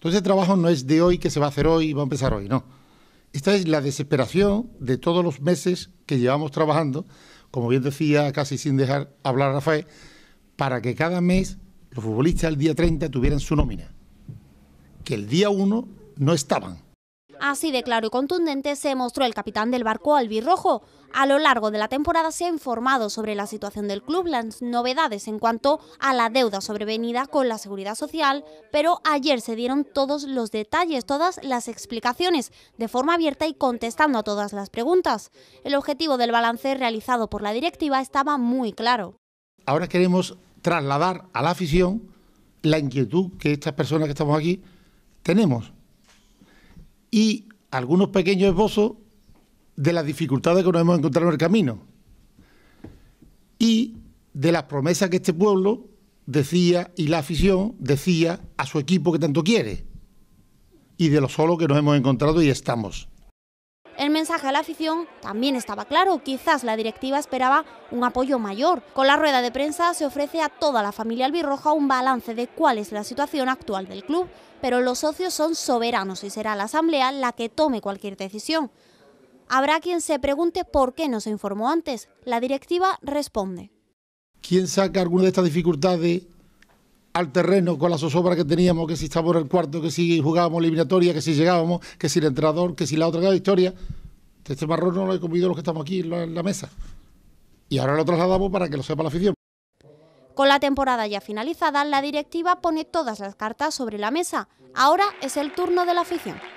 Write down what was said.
Entonces ese trabajo no es de hoy que se va a hacer hoy y va a empezar hoy, no. Esta es la desesperación de todos los meses que llevamos trabajando, como bien decía, casi sin dejar hablar a Rafael, para que cada mes los futbolistas el día 30 tuvieran su nómina, que el día 1 no estaban. Así de claro y contundente se mostró el capitán del barco albirrojo. A lo largo de la temporada se ha informado sobre la situación del club, las novedades en cuanto a la deuda sobrevenida con la seguridad social, pero ayer se dieron todos los detalles, todas las explicaciones, de forma abierta y contestando a todas las preguntas. El objetivo del balance realizado por la directiva estaba muy claro. Ahora queremos trasladar a la afición la inquietud que estas personas que estamos aquí tenemos y algunos pequeños esbozos de las dificultades que nos hemos encontrado en el camino y de las promesas que este pueblo decía y la afición decía a su equipo que tanto quiere y de lo solo que nos hemos encontrado y estamos. El mensaje a la afición también estaba claro, quizás la directiva esperaba un apoyo mayor. Con la rueda de prensa se ofrece a toda la familia albirroja un balance de cuál es la situación actual del club, pero los socios son soberanos y será la asamblea la que tome cualquier decisión. Habrá quien se pregunte por qué no se informó antes. La directiva responde. ¿Quién saca alguna de estas dificultades al terreno con la zozobra que teníamos, que si estábamos en el cuarto, que si jugábamos eliminatoria, que si llegábamos, que si el entrenador, que si la otra historia. Este marrón no lo he comido los que estamos aquí en la mesa. Y ahora lo trasladamos para que lo sepa la afición. Con la temporada ya finalizada, la directiva pone todas las cartas sobre la mesa. Ahora es el turno de la afición.